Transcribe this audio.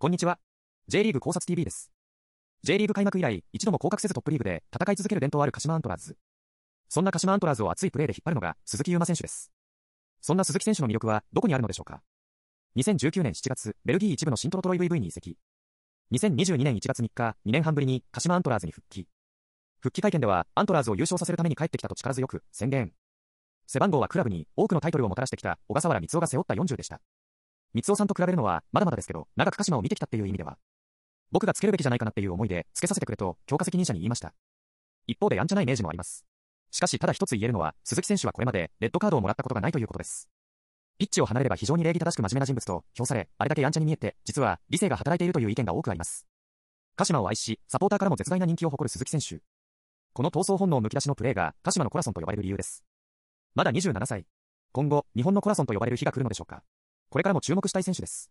こんにちは。J リーグ考察 TV です。J リーグ開幕以来、一度も降格せずトップリーグで戦い続ける伝統ある鹿島アントラーズ。そんな鹿島アントラーズを熱いプレーで引っ張るのが鈴木優馬選手です。そんな鈴木選手の魅力はどこにあるのでしょうか。2019年7月、ベルギー一部の新トロトロイ VV に移籍。2022年1月3日、2年半ぶりに鹿島アントラーズに復帰。復帰会見では、アントラーズを優勝させるために帰ってきたと力強く宣言。背番号はクラブに多くのタイトルをもたらしてきた小笠原光雄が背負った40でした。三尾さんと比べるのは、まだまだですけど、長く鹿島を見てきたっていう意味では、僕がつけるべきじゃないかなっていう思いで、つけさせてくれと、強化責任者に言いました。一方でやんちゃなイメージもあります。しかし、ただ一つ言えるのは、鈴木選手はこれまで、レッドカードをもらったことがないということです。ピッチを離れれば非常に礼儀正しく真面目な人物と、評され、あれだけやんちゃに見えて、実は、理性が働いているという意見が多くあります。鹿島を愛し、サポーターからも絶大な人気を誇る鈴木選手。この闘争本能むき出しのプレーが、鹿島のコラソンと呼ばれる理由です。まだ27歳。今後、日本のコラソンと呼ばれる日が来るのでしょうか。これからも注目したい選手です。